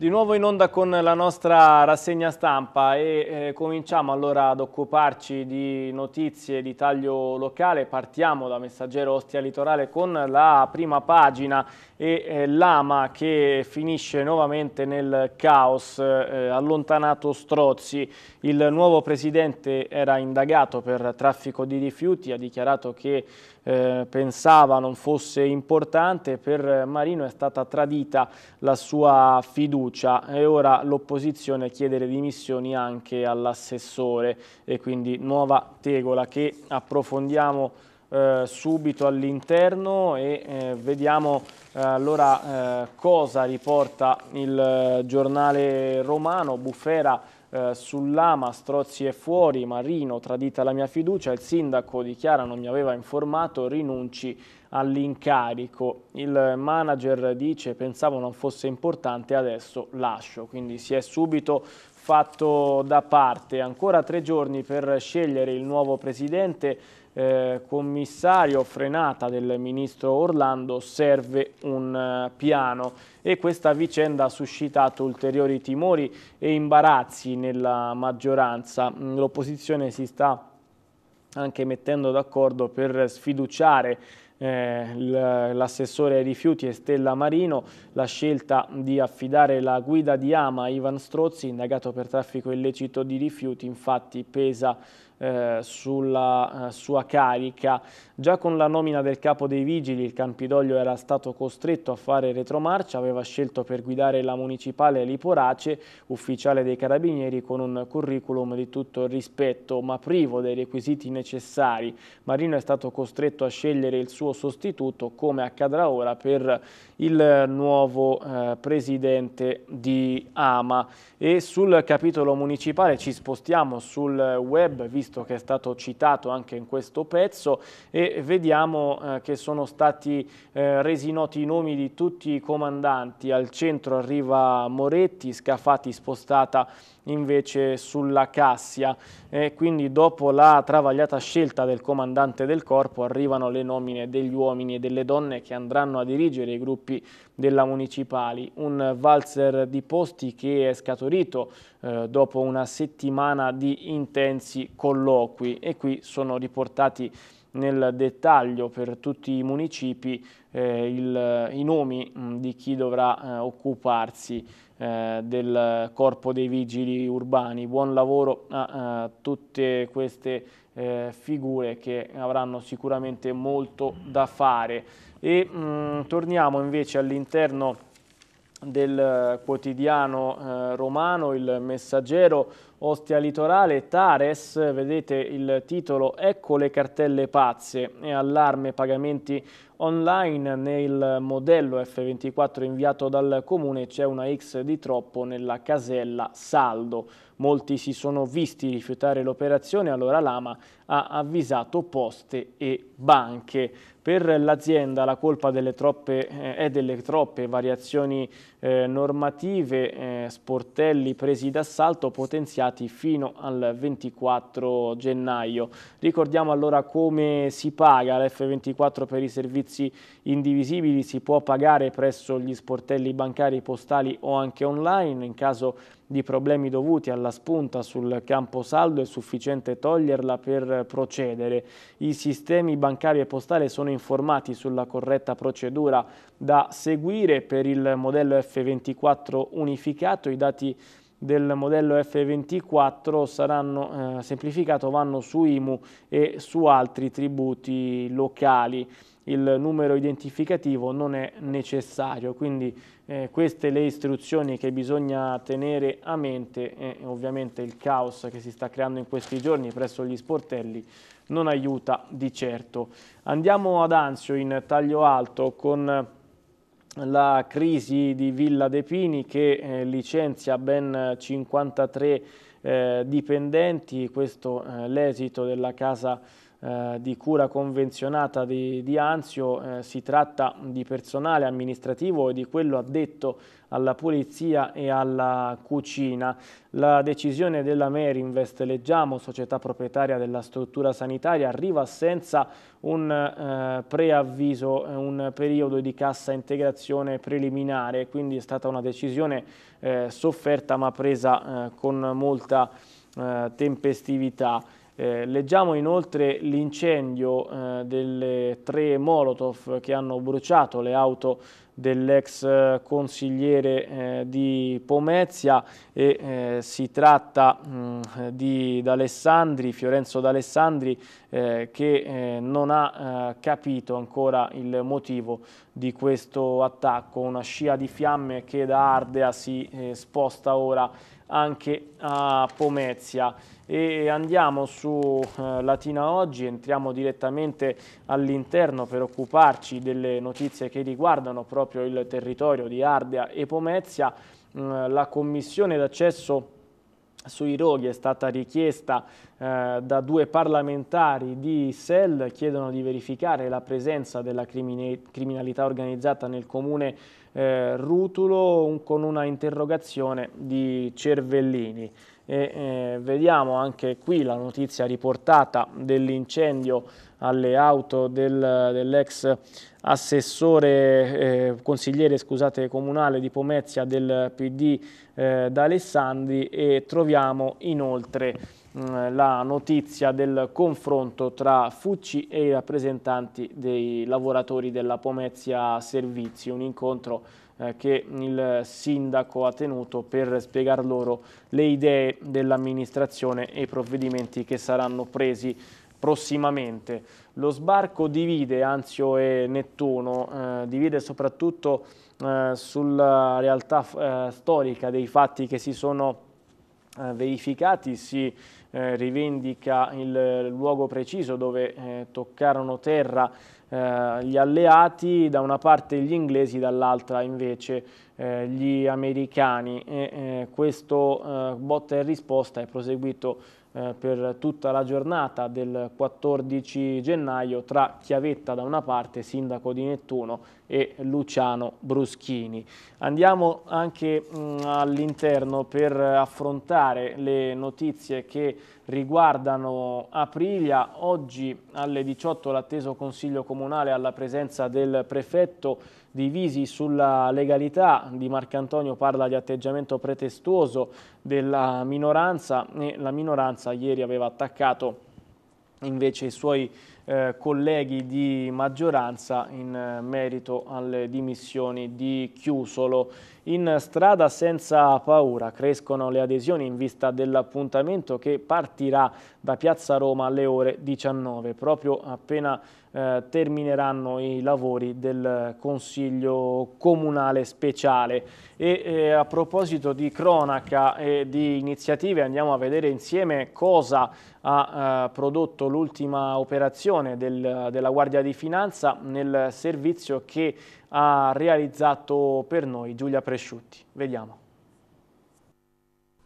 Di nuovo in onda con la nostra rassegna stampa e eh, cominciamo allora ad occuparci di notizie di taglio locale. Partiamo da Messaggero Ostia Litorale con la prima pagina e eh, Lama che finisce nuovamente nel caos, eh, allontanato Strozzi. Il nuovo presidente era indagato per traffico di rifiuti, ha dichiarato che eh, pensava non fosse importante, per Marino è stata tradita la sua fiducia e ora l'opposizione chiede le dimissioni anche all'assessore e quindi nuova tegola che approfondiamo eh, subito all'interno e eh, vediamo eh, allora eh, cosa riporta il eh, giornale romano, Bufera eh, sull'ama, Strozzi e fuori, Marino tradita la mia fiducia, il sindaco dichiara non mi aveva informato, rinunci all'incarico. Il manager dice pensavo non fosse importante, adesso lascio, quindi si è subito fatto da parte. Ancora tre giorni per scegliere il nuovo presidente eh, commissario frenata del ministro Orlando serve un eh, piano e questa vicenda ha suscitato ulteriori timori e imbarazzi nella maggioranza. Mm, l'opposizione si sta anche mettendo d'accordo per sfiduciare eh, l'assessore ai rifiuti Estella Marino, la scelta di affidare la guida di Ama a Ivan Strozzi, indagato per traffico illecito di rifiuti, infatti pesa eh, sulla eh, sua carica. Già con la nomina del capo dei vigili il Campidoglio era stato costretto a fare retromarcia, aveva scelto per guidare la municipale Liporace, ufficiale dei carabinieri con un curriculum di tutto rispetto ma privo dei requisiti necessari. Marino è stato costretto a scegliere il suo sostituto come accadrà ora per il nuovo eh, presidente di Ama. E sul capitolo municipale ci spostiamo sul web visto visto che è stato citato anche in questo pezzo e vediamo eh, che sono stati eh, resi noti i nomi di tutti i comandanti. Al centro arriva Moretti, Scafati spostata invece sulla Cassia. E quindi dopo la travagliata scelta del comandante del corpo arrivano le nomine degli uomini e delle donne che andranno a dirigere i gruppi della Municipali. Un valzer di posti che è scaturito eh, dopo una settimana di intensi colloqui e qui sono riportati nel dettaglio per tutti i municipi eh, il, i nomi mh, mm, di chi dovrà eh, occuparsi eh, del corpo dei vigili urbani. Buon lavoro a, a eh, tutte queste eh, figure che avranno sicuramente molto da fare. E mh, mm, torniamo invece all'interno del eh, quotidiano romano, il messaggero, Ostia Litorale, Tares, vedete il titolo Ecco le cartelle pazze e allarme pagamenti online nel modello F24 inviato dal comune c'è una X di troppo nella casella saldo. Molti si sono visti rifiutare l'operazione, allora l'AMA ha avvisato poste e banche. Per l'azienda la colpa delle troppe, eh, è delle troppe variazioni eh, normative, eh, sportelli presi d'assalto potenziati fino al 24 gennaio. Ricordiamo allora come si paga l'F24 per i servizi indivisibili, si può pagare presso gli sportelli bancari, postali o anche online in caso di di problemi dovuti alla spunta sul campo saldo è sufficiente toglierla per procedere. I sistemi bancari e postali sono informati sulla corretta procedura da seguire per il modello F24 unificato. I dati del modello F24 saranno eh, semplificato vanno su IMU e su altri tributi locali. Il numero identificativo non è necessario, quindi eh, queste le istruzioni che bisogna tenere a mente e ovviamente il caos che si sta creando in questi giorni presso gli sportelli non aiuta di certo. Andiamo ad Anzio in taglio alto con la crisi di Villa De Pini che eh, licenzia ben 53 eh, eh, dipendenti, questo eh, l'esito della casa eh, di cura convenzionata di, di Anzio, eh, si tratta di personale amministrativo e di quello addetto alla pulizia e alla cucina. La decisione della Merinvest, leggiamo, società proprietaria della struttura sanitaria, arriva senza un eh, preavviso, eh, un periodo di cassa integrazione preliminare, quindi è stata una decisione eh, sofferta ma presa con molta tempestività. Eh, leggiamo inoltre l'incendio eh, delle tre Molotov che hanno bruciato le auto dell'ex eh, consigliere eh, di Pomezia e eh, si tratta mh, mm, di D'Alessandri, Fiorenzo D'Alessandri eh, che eh, non ha eh, capito ancora il motivo di questo attacco, una scia di fiamme che da Ardea si sposta ora anche a Pomezia e andiamo su eh, Latina Oggi, entriamo direttamente all'interno per occuparci delle notizie che riguardano proprio il territorio di Ardea e Pomezia, mm, la commissione d'accesso sui roghi è stata richiesta eh, da due parlamentari di SEL, chiedono di verificare la presenza della criminalità organizzata nel comune eh, Rutulo un, con una interrogazione di Cervellini e eh, vediamo anche qui la notizia riportata dell'incendio alle auto del, dell'ex assessore, eh, consigliere scusate, comunale di Pomezia del PD eh, D'Alessandri e troviamo inoltre mm, la notizia del confronto tra Fucci e i rappresentanti dei lavoratori della Pomezia Servizi, un incontro eh, che il sindaco ha tenuto per spiegar loro le idee dell'amministrazione e i provvedimenti che saranno presi prossimamente. Lo sbarco divide Anzio e Nettuno, eh, divide soprattutto eh, sulla realtà eh, storica dei fatti che si sono eh, verificati, si eh, rivendica il luogo preciso dove eh, toccarono terra eh, gli alleati, da una parte gli inglesi, dall'altra invece eh, gli americani e eh, questo eh, botta e risposta è proseguito eh, per tutta la giornata del 14 gennaio tra Chiavetta da una parte, Sindaco di Nettuno e Luciano Bruschini. Andiamo anche mm, all'interno per affrontare le notizie che riguardano Aprilia. Oggi alle 18 l'atteso Consiglio Comunale alla presenza del prefetto divisi sulla legalità. Di Marcantonio parla di atteggiamento pretestuoso della minoranza e la minoranza ieri aveva attaccato invece i suoi eh, colleghi di maggioranza in eh, merito alle dimissioni di Chiusolo. In strada senza paura crescono le adesioni in vista dell'appuntamento che partirà da Piazza Roma alle ore 19, proprio appena eh, termineranno i lavori del Consiglio Comunale Speciale. E eh, a proposito di cronaca e di iniziative andiamo a vedere insieme cosa ha eh, prodotto l'ultima operazione del, della Guardia di Finanza nel servizio che ha realizzato per noi Giulia Presciutti. Vediamo.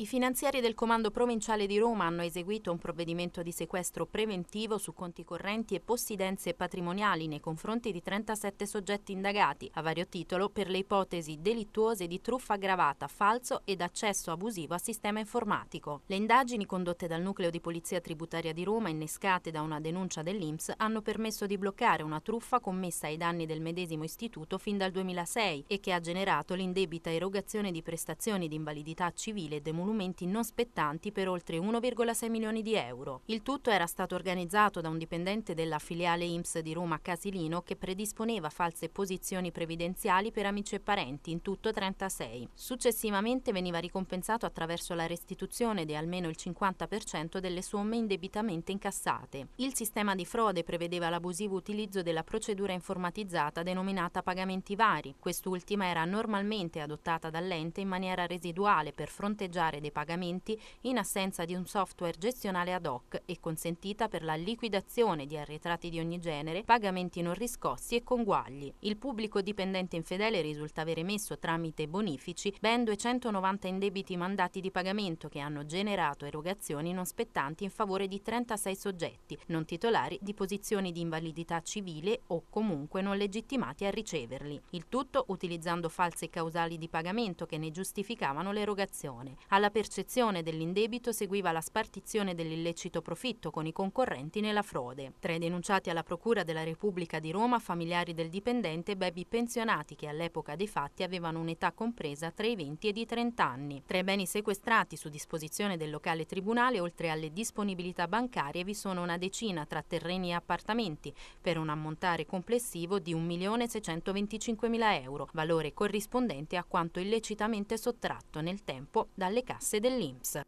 I finanzieri del Comando Provinciale di Roma hanno eseguito un provvedimento di sequestro preventivo su conti correnti e possidenze patrimoniali nei confronti di 37 soggetti indagati a vario titolo per le ipotesi delittuose di truffa aggravata, falso ed accesso abusivo a sistema informatico. Le indagini condotte dal Nucleo di Polizia Tributaria di Roma, innescate da una denuncia dell'INPS, hanno permesso di bloccare una truffa commessa ai danni del medesimo istituto fin dal 2006 e che ha generato l'indebita erogazione di prestazioni di invalidità civile e demolumento emolumenti non spettanti per oltre 1,6 milioni di euro. Il tutto era stato organizzato da un dipendente della filiale IMSS di Roma Casilino che predisponeva false posizioni previdenziali per amici e parenti, in tutto 36. Successivamente veniva ricompensato attraverso la restituzione di almeno il 50% delle somme indebitamente incassate. Il sistema di frode prevedeva l'abusivo utilizzo della procedura informatizzata denominata pagamenti vari. Quest'ultima era normalmente adottata dall'ente in maniera residuale per fronteggiare dei pagamenti in assenza di un software gestionale ad hoc e consentita per la liquidazione di arretrati di ogni genere, pagamenti non riscossi e conguagli. Il pubblico dipendente infedele risulta aver emesso tramite bonifici ben 290 indebiti mandati di pagamento che hanno generato erogazioni non spettanti in favore di 36 soggetti non titolari di posizioni di invalidità civile o comunque non legittimati a riceverli. Il tutto utilizzando false causali di pagamento che ne giustificavano l'erogazione. Alla alla percezione dell'indebito seguiva la spartizione dell'illecito profitto con i concorrenti nella frode. Tra i denunciati alla Procura della Repubblica di Roma, familiari del dipendente, bevi pensionati che all'epoca dei fatti avevano un'età compresa tra i 20 e i 30 anni. Tra i beni sequestrati su disposizione del locale tribunale, oltre alle disponibilità bancarie, vi sono una decina tra terreni e appartamenti, per un ammontare complessivo di 1.625.000 euro, valore corrispondente a quanto illecitamente sottratto nel tempo dalle case casse dell'Inps.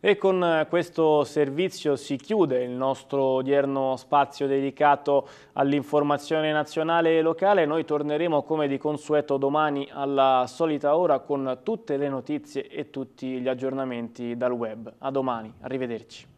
E con eh, questo servizio si chiude il nostro odierno spazio dedicato all'informazione nazionale e locale. Noi torneremo come di consueto domani alla solita ora con tutte le notizie e tutti gli aggiornamenti dal web. A domani, arrivederci.